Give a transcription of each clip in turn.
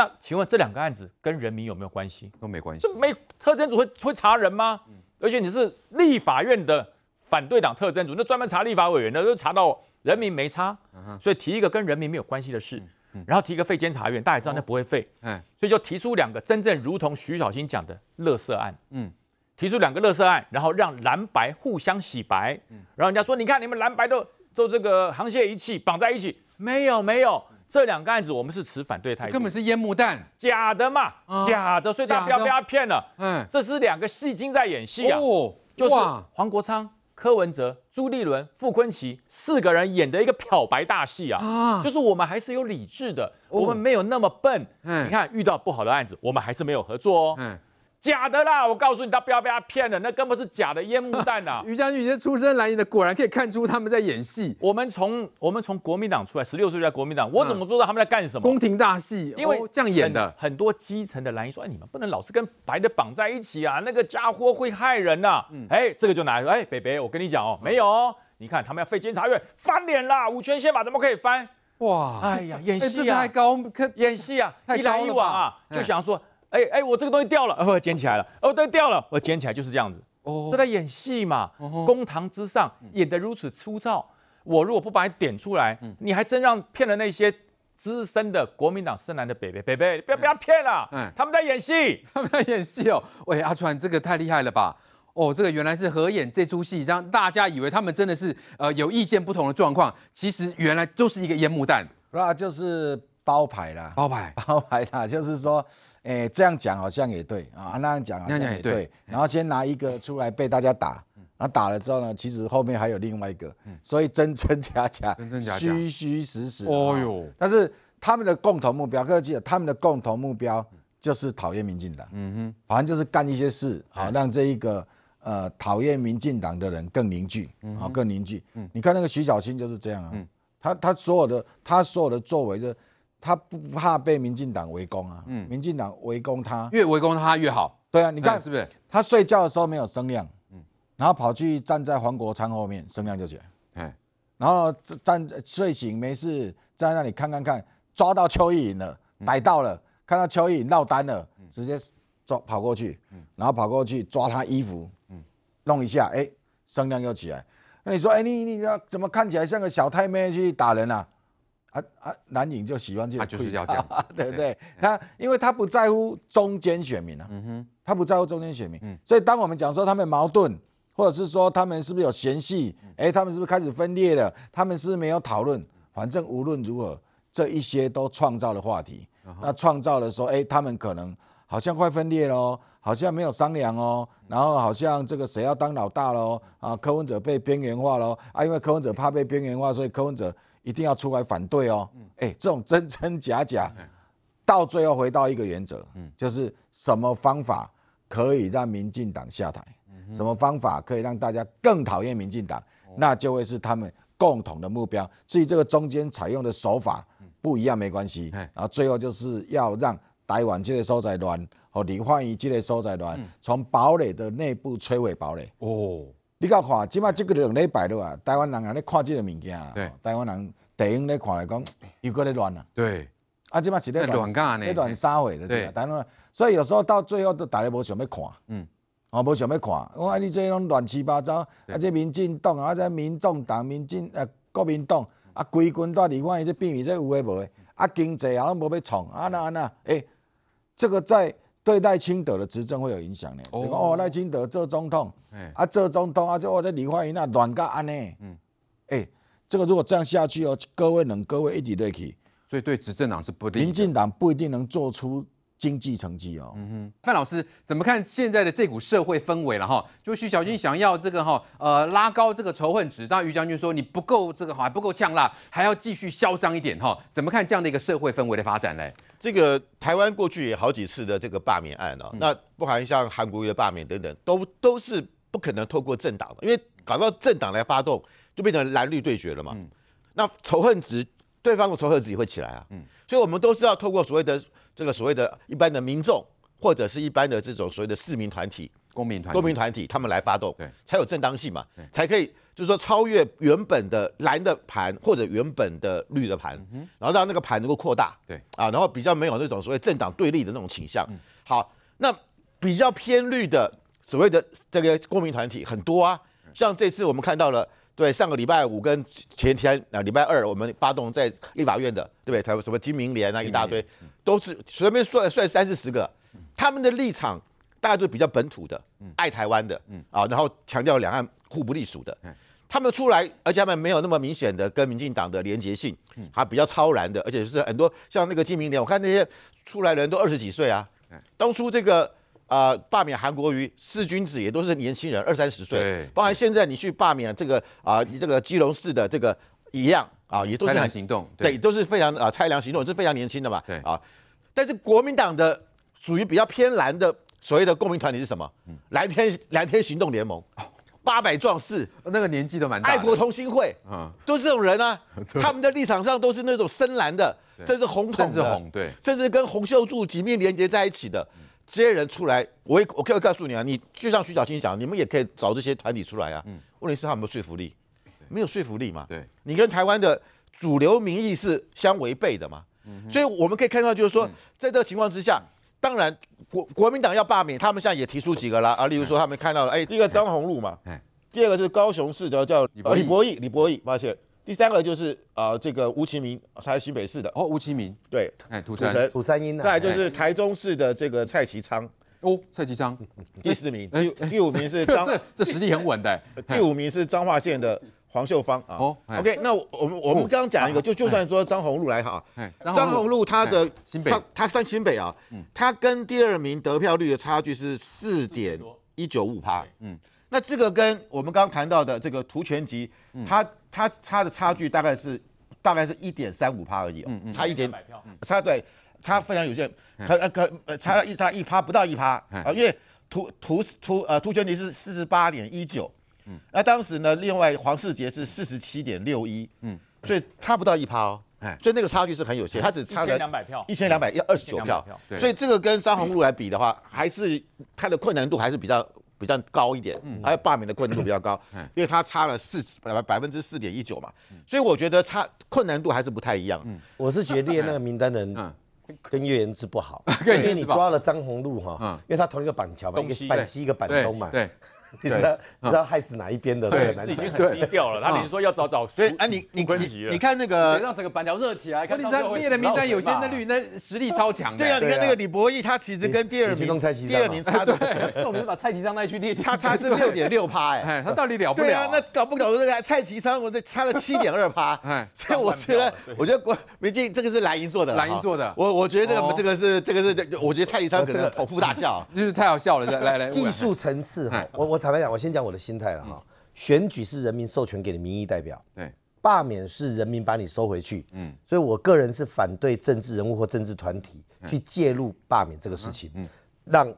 那请问这两个案子跟人民有没有关系？都没关系。这没特侦组会会查人吗？嗯。而且你是立法院的反对党特侦组，那专门查立法委员的，就查到人民没差，嗯所以提一个跟人民没有关系的事，然后提一个废监察院，大家也知道那不会废。所以就提出两个真正如同徐小新讲的乐色案。嗯。提出两个乐色案，然后让蓝白互相洗白。嗯。然后人家说，你看你们蓝白都做这个航测仪器绑在一起，没有没有。这两个案子，我们是持反对态度。根本是烟幕弹，假的嘛，假的，所以大家不要被他骗了。嗯，这是两个戏精在演戏啊，就是黄国昌、柯文哲、朱立伦、傅坤奇四个人演的一个漂白大戏啊。啊，就是我们还是有理智的，我们没有那么笨。嗯，你看遇到不好的案子，我们还是没有合作哦。嗯。假的啦！我告诉你，他不要被他骗了，那根本是假的烟幕弹啊！于将军，你是出身蓝营的，果然可以看出他们在演戏。我们从我们从国民党出来，十六岁在国民党，我怎么知道他们在干什么？宫廷大戏，因为这样演的。很多基层的蓝营说：“哎，你们不能老是跟白的绑在一起啊，那个家伙会害人呐。”哎，这个就拿来说：“哎，北北，我跟你讲哦，没有，你看他们要废监察院，翻脸啦！五权宪法怎么可以翻？哇！哎呀，演戏啊，演戏啊，一来一往啊，就想说。”哎哎，我这个东西掉了，我捡起来了。哦，对，掉了，我捡起来就是这样子。哦，是在演戏嘛？公堂之上演得如此粗糙，我如果不把你点出来，你还真让骗了那些资深的国民党生男的北北北北，要不要骗了。嗯，他们在演戏，他们在演戏哦。喂，阿川，这个太厉害了吧？哦，这个原来是合演这出戏，让大家以为他们真的是呃有意见不同的状况，其实原来就是一个烟幕弹，那、就是包牌啦，包牌，包牌啦，就是说。哎，这样讲好像也对啊，那样讲好像也对。然后先拿一个出来被大家打，那打了之后呢，其实后面还有另外一个，所以真真假假，虚虚实实。哦哟，但是他们的共同目标，各位记得，他们的共同目标就是讨厌民进党，嗯哼，反正就是干一些事，好让这一个呃讨厌民进党的人更凝聚，好更凝聚。你看那个徐小清就是这样，嗯，他他所有的他所有的作为就。他不怕被民进党围攻啊，嗯，民进党围攻他，越围攻他越好，对啊，你看是不是？他睡觉的时候没有声量，嗯，然后跑去站在黄国昌后面，声量就起来，然后站睡醒没事，在那里看看看，抓到邱意颖了，逮到了，看到邱意莹闹单了，直接抓跑过去，然后跑过去抓他衣服，嗯，弄一下，哎，声量又起来，那你说，哎，你你怎么看起来像个小太妹去打人啊？啊啊！蓝影就喜欢这样，他就是要这样，对不对？他因为他不在乎中间选民啊，嗯哼，他不在乎中间选民，所以当我们讲说他们矛盾，或者是说他们是不是有嫌隙？哎，他们是不是开始分裂了？他们是不是没有讨论？反正无论如何，这一些都创造了话题。那创造了说，哎，他们可能好像快分裂喽，好像没有商量哦，然后好像这个谁要当老大喽？啊，科文者被边缘化喽？啊，因为科文者怕被边缘化，所以科文者。一定要出来反对哦！哎，这种真真假假，到最后回到一个原则，就是什么方法可以让民进党下台？什么方法可以让大家更讨厌民进党？那就会是他们共同的目标。至于这个中间采用的手法不一样没关系，然后最后就是要让台湾这的收窄团和李焕这的收窄团从堡垒的内部摧毁堡垒。哦。你到看，即摆即个两礼拜了啊，台湾人在看即个物件。对，台湾人电影咧看来讲，又搁咧乱啊，对，啊，即摆是乱。乱架呢？乱三毁的。对。台湾，所以有时候到最后都大家无想欲看。嗯。哦，无想欲看，我讲你这拢乱七八糟，啊这民进党啊这民众党、民进呃国民党，啊规军在里，我这变味，这有诶无诶？啊经济啊拢无要创，啊那啊那，诶，这个在。对赖清德的执政会有影响呢。哦，赖清德做总统，啊做总统啊，这我这李焕英啊，乱搞安呢。嗯，哎，这个如果这样下去哦，各位能各位异地对起，所以对执政党是不，利。民进党不一定能做出。经济成绩哦，嗯哼，范老师怎么看现在的这股社会氛围了哈？就徐小军想要这个哈，呃，拉高这个仇恨值，但于将军说你不够这个哈，还不够呛辣，还要继续嚣张一点哈？怎么看这样的一个社会氛围的发展呢？这个台湾过去也好几次的这个罢免案了，那不含像韩国瑜的罢免等等，都都是不可能透过政党，因为搞到政党来发动，就变成蓝绿对决了嘛。嗯，那仇恨值，对方的仇恨值也会起来啊。嗯，所以我们都是要透过所谓的。这个所谓的一般的民众，或者是一般的这种所谓的市民团体、公民团、公民团体，他们来发动，对，才有正当性嘛，才可以，就是说超越原本的蓝的盘或者原本的绿的盘，然后让那个盘能够扩大，对，啊，然后比较没有那种所谓政党对立的那种倾向。好，那比较偏绿的所谓的这个公民团体很多啊，像这次我们看到了，对，上个礼拜五跟前天啊，礼拜二我们发动在立法院的，对不对？才有什么金明联啊，一大堆。都是随便算算三四十个，他们的立场大概都比较本土的，爱台湾的啊，然后强调两岸互不隶属的。他们出来，而且他们没有那么明显的跟民进党的连结性，还比较超然的。而且是很多像那个金明莲，我看那些出来人都二十几岁啊。当初这个啊罢免韩国瑜四君子也都是年轻人，二三十岁，包含现在你去罢免这个啊你这个基隆市的这个一样。啊，也都是拆行动，对，都是非常啊拆梁行动，是非常年轻的嘛。对啊，但是国民党的属于比较偏蓝的所谓的公民团体是什么？蓝天蓝天行动联盟，八百壮士那个年纪都蛮大，爱国同心会啊，都是这种人啊。他们的立场上都是那种深蓝的，甚至红，甚至红，对，甚至跟洪秀柱紧密连接在一起的这些人出来，我我可以告诉你啊，你就像徐小新讲，你们也可以找这些团体出来啊。问题是他们有没有说服力？没有说服力嘛？对，你跟台湾的主流民意是相违背的嘛？嗯，所以我们可以看到，就是说，在这个情况之下，当然国国民党要罢免，他们现在也提出几个啦啊，例如说他们看到了，哎，第一个张宏禄嘛，哎，第二个是高雄市的叫李博义，李博义，抱歉，第三个就是啊，这个吴其明，他是新北市的哦，吴其明，对，哎，土城土山英，再就是台中市的这个蔡其昌，哦，蔡其昌，第四名，第第五名是张，这实力很稳的，第五名是彰化县的。黄秀芳啊，OK，那我们我们刚刚讲一个，就就算说张宏禄来哈，张宏禄他的他他算新北啊，他跟第二名得票率的差距是四点一九五趴，嗯，那这个跟我们刚刚谈到的这个图全集，他他差的差距大概是大概是一点三五趴而已，嗯嗯，差一点，差对差非常有限，可可呃差一差一趴不到一趴啊，因为图图图呃图全集是四十八点一九。嗯，那当时呢，另外黄世杰是四十七点六一，嗯，所以差不到一趴哦，哎，所以那个差距是很有限，他只差了两百票，一千两百一二十九票，所以这个跟张宏禄来比的话，还是他的困难度还是比较比较高一点，嗯，还有罢免的困难度比较高，因为他差了四百百分之四点一九嘛，所以我觉得差困难度还是不太一样。嗯，我是觉得那个名单人嗯。跟叶元志 不好，因为你抓了张宏禄哈，因为他同一个板桥嘛，一个板西一个板东嘛，对。你知道知道害死哪一边的对？生已经很低调了，他连说要找找。睡。哎，你你你你看那个让整个板条热起来。看第三列的名单，有些那绿那实力超强对啊，你看那个李博义，他其实跟第二名第二名差 对，我们把蔡其昌那去区列。他他是六点六趴 哎，他到底了不了？那搞不搞这个蔡其昌，我这差了七点二趴哎，所以我觉得我觉得国民进这个是蓝银做的，蓝银做的。我我觉得这个这个是这个是，我觉得蔡其昌可能捧腹大笑，就是太好笑了。来来来，技术层次哈，我我。坦白讲，我先讲我的心态了哈。选举是人民授权给的民意代表，对，罢免是人民把你收回去，嗯，所以我个人是反对政治人物或政治团体去介入罢免这个事情，嗯，让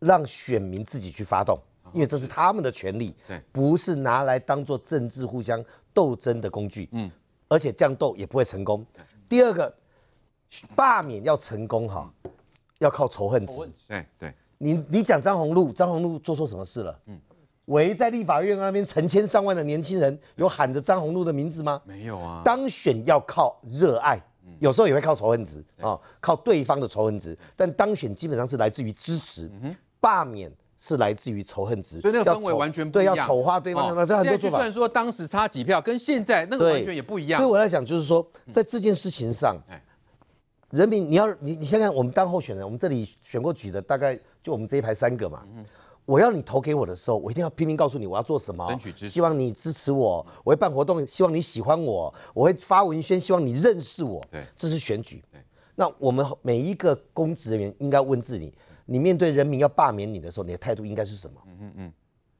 让选民自己去发动，因为这是他们的权利，对，不是拿来当做政治互相斗争的工具，嗯，而且这样斗也不会成功。第二个，罢免要成功哈，要靠仇恨值，对对，你你讲张宏路，张宏路做错什么事了，嗯。围在立法院那边成千上万的年轻人，有喊着张宏路的名字吗？没有啊。当选要靠热爱，有时候也会靠仇恨值啊，靠对方的仇恨值。但当选基本上是来自于支持，罢免是来自于仇恨值。所以那个氛围完全不一样。对，要丑化对方。现在就算说当时差几票，跟现在那个完全也不一样。所以我在想，就是说，在这件事情上，人民你要你你想想，我们当候选人，我们这里选过举的大概就我们这一排三个嘛。我要你投给我的时候，我一定要拼命告诉你我要做什么，希望你支持我。我会办活动，希望你喜欢我。我会发文宣，希望你认识我。对，这是选举。对，那我们每一个公职人员应该问自己：，你面对人民要罢免你的时候，你的态度应该是什么？嗯嗯嗯。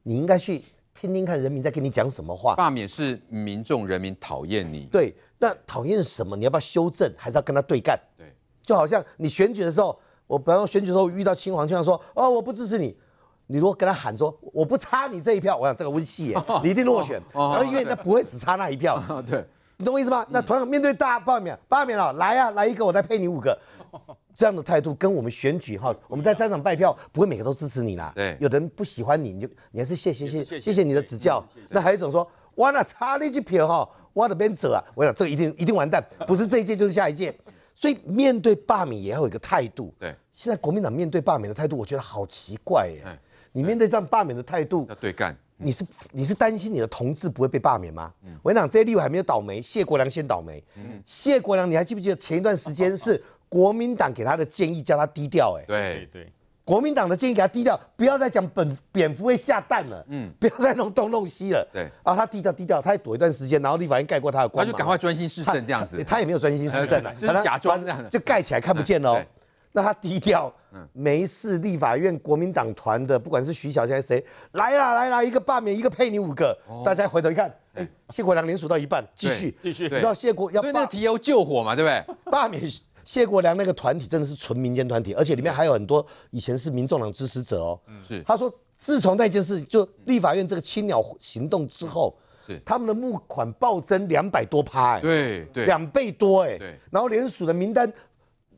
你应该去听听看人民在跟你讲什么话。罢免是民众人民讨厌你。对，那讨厌什么？你要不要修正，还是要跟他对干？对，就好像你选举的时候，我比方说选举时候遇到青王，就像说：，哦，我不支持你。你如果跟他喊说我不差你这一票，我想这个温系耶，你一定落选。然后因为那不会只差那一票，对，你懂我意思吗？那同样面对大罢免，罢免了来呀，来一个我再配你五个，这样的态度跟我们选举哈，我们在三场拜票，不会每个都支持你啦。对，有人不喜欢你，你就你还是谢谢谢谢谢你的指教。那还有一种说，哇，那差你一票哈，哇的边走啊，我想这个一定一定完蛋，不是这一届就是下一届。所以面对罢免也要有一个态度。对，现在国民党面对罢免的态度，我觉得好奇怪耶。你面对这样罢免的态度，要对干？你是你是担心你的同志不会被罢免吗？我跟你讲，这六还没有倒霉，谢国良先倒霉。谢国良，你还记不记得前一段时间是国民党给他的建议，叫他低调？哎，对对，国民党的建议给他低调，不要再讲本蝙蝠会下蛋了，嗯，不要再弄东弄西了。对，啊，他低调低调，他躲一段时间，然后立法院盖过他的光，他就赶快专心施政这样子。他也没有专心施政了，就是假装这样，就盖起来看不见喽。那他低调，嗯，没事。立法院国民党团的，不管是徐小贱还是谁，来啦来啦，一个罢免，一个配你五个。大家回头一看，哎，谢国良连署到一半，继续继续。你知道谢国要？对，那提要救火嘛，对不对？罢免谢国良那个团体真的是纯民间团体，而且里面还有很多以前是民众党支持者哦。嗯，是。他说，自从那件事，就立法院这个青鸟行动之后，是他们的募款暴增两百多趴，对对，两倍多哎。对，然后联署的名单。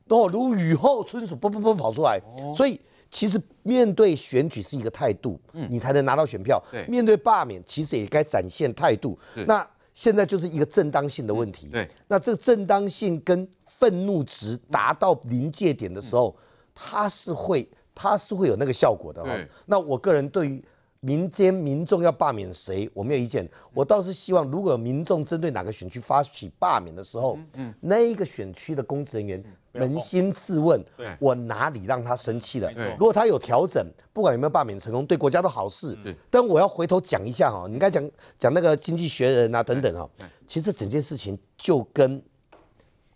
哦，如雨后春笋，噗噗噗跑出来。所以，其实面对选举是一个态度，嗯，你才能拿到选票。对，面对罢免，其实也该展现态度。那现在就是一个正当性的问题。对，那这个正当性跟愤怒值达到临界点的时候，它是会，它是会有那个效果的。对，那我个人对于。民间民众要罢免谁，我没有意见。我倒是希望，如果民众针对哪个选区发起罢免的时候，嗯，那一个选区的公职人员扪心自问，我哪里让他生气了？如果他有调整，不管有没有罢免成功，对国家都好事。但我要回头讲一下哈，你该讲讲那个《经济学人》啊等等啊，其实整件事情就跟，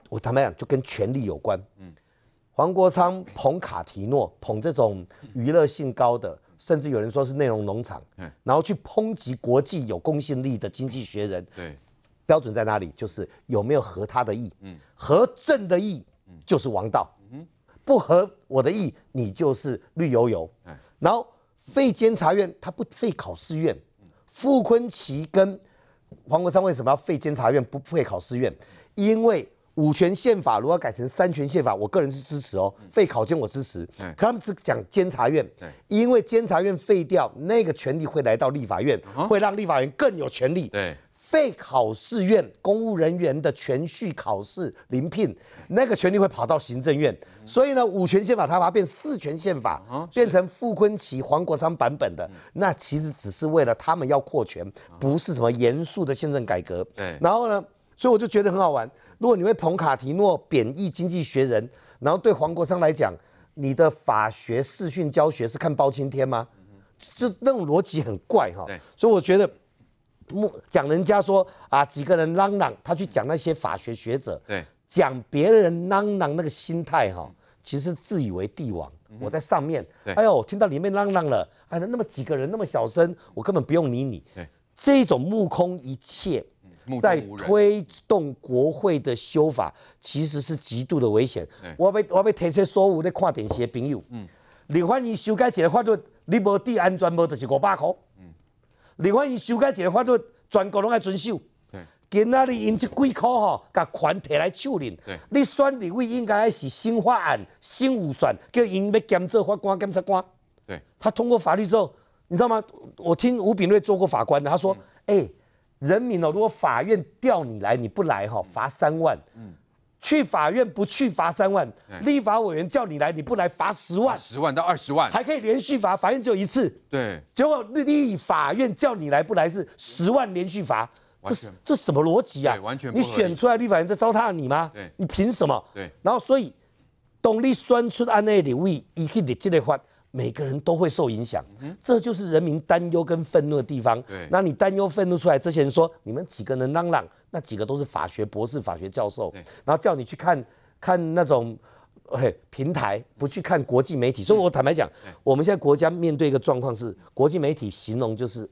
我坦白讲，就跟权力有关。嗯，黄国昌捧卡提诺，捧这种娱乐性高的。甚至有人说是内容农场，嗯，然后去抨击国际有公信力的经济学人，对，标准在哪里？就是有没有合他的意，嗯，合朕的意，就是王道，嗯不合我的意，你就是绿油油，然后废监察院，他不废考试院，傅昆奇跟黄国昌为什么要废监察院不废考试院？因为。五权宪法如果改成三权宪法，我个人是支持哦。废考监我支持，可他们只讲监察院，因为监察院废掉那个权力会来到立法院，会让立法院更有权力。对，废考试院公务人员的全序考试临聘那个权力会跑到行政院，所以呢，五权宪法它变四权宪法，变成傅昆琪、黄国昌版本的，那其实只是为了他们要扩权，不是什么严肃的宪政改革。对，然后呢？所以我就觉得很好玩。如果你为捧卡提诺贬义经济学人，然后对黄国昌来讲，你的法学视讯教学是看包青天吗？就那种逻辑很怪哈。所以我觉得，莫讲人家说啊几个人嚷嚷，他去讲那些法学学者，对，讲别人嚷嚷那个心态哈，其实自以为帝王。我在上面，哎呦，听到里面嚷嚷了，哎，那么几个人那么小声，我根本不用理你。这种目空一切。在推动国会的修法，其实是极度的危险。我被我被提出所有在看点些朋友。嗯，你焕英修改一个法律，你无地安全，无就是五百块。嗯，你焕英修改一个法律，全国拢爱遵守。嗯，今仔日因这几块吼，甲权提来手哩。你选立委应该是新法案、新预算，叫因要检测法官、检察官。对，他通过法律之后，你知道吗？我听吴炳瑞做过法官，他说，哎。人民哦，如果法院调你来，你不来哈，罚三万；去法院不去罚三万。立法委员叫你来，你不来罚十万，十万到二十万，还可以连续罚。法院只有一次，对。结果立法院叫你来不来是十万连续罚，这这怎么逻辑啊？完全。你选出来立法委在糟蹋你吗？对。你凭什么？对。然后所以，董力酸出安内里意，一可以这个罚。每个人都会受影响，这就是人民担忧跟愤怒的地方。对，那你担忧愤怒出来之前，说你们几个人嚷嚷，那几个都是法学博士、法学教授，然后叫你去看看那种平台，不去看国际媒体。所以我坦白讲，我们现在国家面对一个状况是，国际媒体形容就是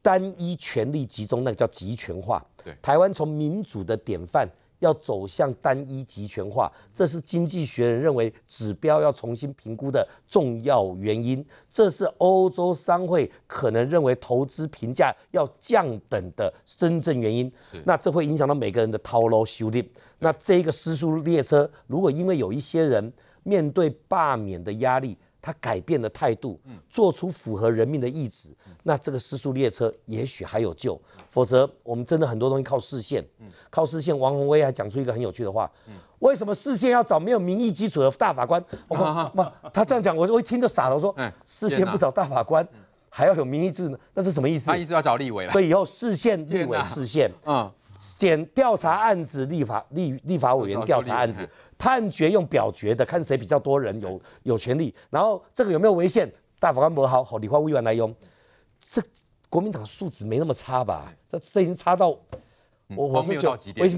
单一权力集中，那个叫集权化。对，台湾从民主的典范。要走向单一集权化，这是经济学人认为指标要重新评估的重要原因。这是欧洲商会可能认为投资评价要降等的真正原因。那这会影响到每个人的套路修订。那这个失速列车，如果因为有一些人面对罢免的压力，他改变的态度，做出符合人民的意志，那这个失速列车也许还有救。否则，我们真的很多东西靠视线，靠视线。王宏威还讲出一个很有趣的话：为什么视线要找没有民意基础的大法官？我他这样讲，我一听就傻了。我说：视线不找大法官，还要有民意支持，那是什么意思？他意思要找立委。所以以后视线立委视线，嗯，检调查案子，立法立立法委员调查案子。判决用表决的，看谁比较多人有有权利。然后这个有没有违宪？大法官不好好理化委员来用，这国民党素质没那么差吧？这这已经差到。我我已经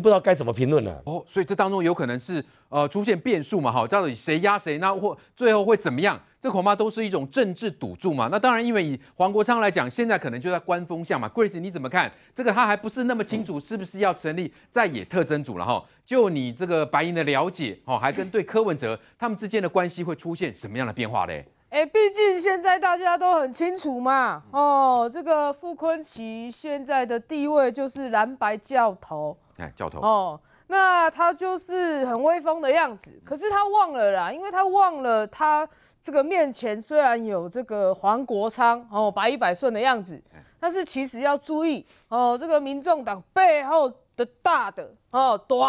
不知道该怎么评论了哦，所以这当中有可能是呃出现变数嘛哈，到底谁压谁那或最后会怎么样？这恐怕都是一种政治赌注嘛。那当然，因为以黄国昌来讲，现在可能就在观风向嘛。Grace 你怎么看？这个他还不是那么清楚，是不是要成立在野特征组了哈？就你这个白银的了解哦，还跟对柯文哲他们之间的关系会出现什么样的变化嘞？哎，毕竟现在大家都很清楚嘛，哦，这个傅昆奇现在的地位就是蓝白教头，哎，教头哦，那他就是很威风的样子，可是他忘了啦，因为他忘了他这个面前虽然有这个黄国昌哦，百依百顺的样子，但是其实要注意哦，这个民众党背后的大的哦，多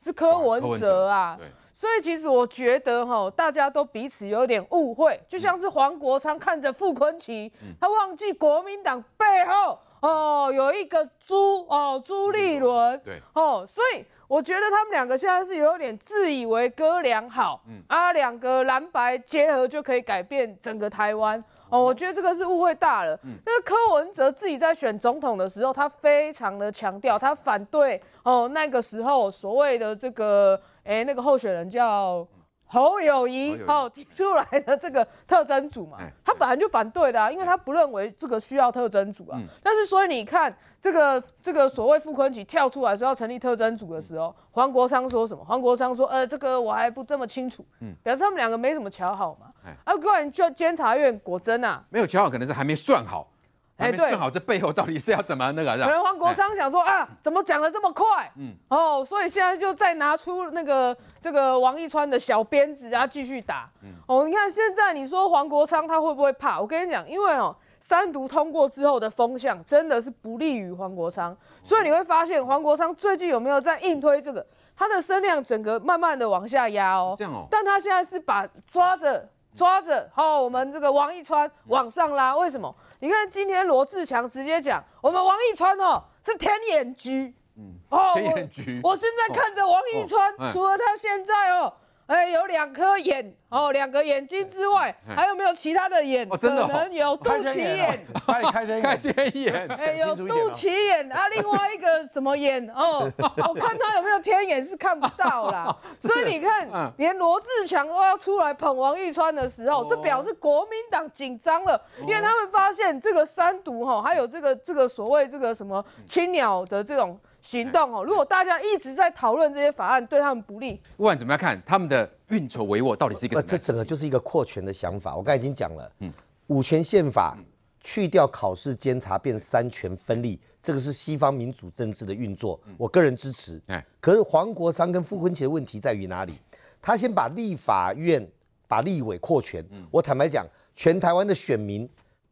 是柯文哲啊。所以其实我觉得哈，大家都彼此有点误会，就像是黄国昌看着傅昆萁，他忘记国民党背后哦有一个朱哦朱立伦对哦，所以我觉得他们两个现在是有点自以为哥俩好啊，两个蓝白结合就可以改变整个台湾哦，我觉得这个是误会大了。那柯文哲自己在选总统的时候，他非常的强调他反对哦那个时候所谓的这个。哎，那个候选人叫侯友谊，哦、提出来的这个特征组嘛，他本来就反对的，因为他不认为这个需要特征组啊。但是所以你看，这个这个所谓傅昆萁跳出来说要成立特征组的时候，黄国昌说什么？黄国昌说，呃，这个我还不这么清楚，表示他们两个没什么桥好嘛。啊，不管就监察院果真啊，没有桥好，可能是还没算好。哎，对，正好这背后到底是要怎么那个可能黄国昌想说啊，怎么讲的这么快？嗯，哦，所以现在就再拿出那个这个王一川的小鞭子然后继续打。嗯，哦，你看现在你说黄国昌他会不会怕？我跟你讲，因为哦三毒通过之后的风向真的是不利于黄国昌，所以你会发现黄国昌最近有没有在硬推这个？他的声量整个慢慢的往下压哦。这样哦。但他现在是把抓着。抓着，好，我们这个王一川往上拉，为什么？你看今天罗志强直接讲，我们王一川哦是天眼局，嗯，哦，天眼局，我现在看着王一川，除了他现在哦。哎，有两颗眼哦，两个眼睛之外，还有没有其他的眼？可能有肚脐眼，开天眼，开天眼，哎，有肚脐眼啊，另外一个什么眼哦？我看他有没有天眼是看不到啦。所以你看，连罗志强都要出来捧王一川的时候，这表示国民党紧张了，因为他们发现这个三毒哈，还有这个这个所谓这个什么青鸟的这种。行动哦！如果大家一直在讨论这些法案对他们不利，不管怎么样看，他们的运筹帷幄到底是一个什么？这整个就是一个扩权的想法。我刚才已经讲了，嗯，五权宪法去掉考试监察，变三权分立，这个是西方民主政治的运作，我个人支持。哎，可是黄国昌跟傅昆萁的问题在于哪里？他先把立法院、把立委扩权。我坦白讲，全台湾的选民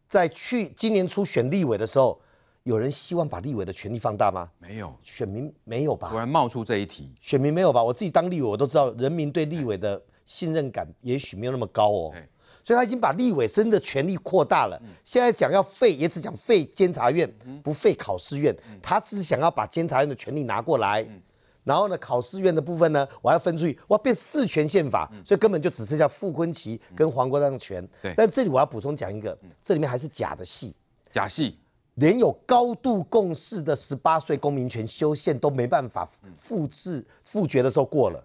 在去今年初选立委的时候。有人希望把立委的权力放大吗？没有，选民没有吧？果然冒出这一题。选民没有吧？我自己当立委，我都知道人民对立委的信任感也许没有那么高哦。所以，他已经把立委真的权力扩大了。现在讲要废，也只讲废监察院，不废考试院。他只是想要把监察院的权力拿过来，然后呢，考试院的部分呢，我要分出去，我要变四权宪法。所以根本就只剩下傅昆奇跟黄国章的权。对，但这里我要补充讲一个，这里面还是假的戏，假戏。连有高度共识的十八岁公民权修宪都没办法复制复决的时候过了，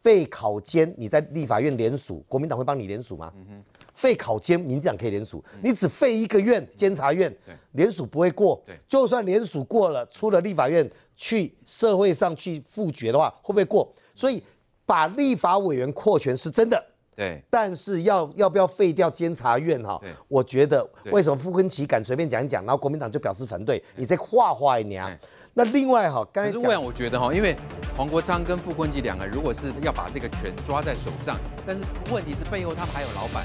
废考监你在立法院联署，国民党会帮你联署吗？废考监，民进党可以联署，你只废一个院监察院，联署不会过。就算联署过了，出了立法院去社会上去复决的话，会不会过？所以把立法委员扩权是真的。对，但是要要不要废掉监察院哈？我觉得为什么傅昆奇敢随便讲一讲，然后国民党就表示反对？你再画画，你啊。那另外哈，刚才不是我觉得哈，因为黄国昌跟傅昆萁两个，如果是要把这个权抓在手上，但是问题是背后他们还有老板。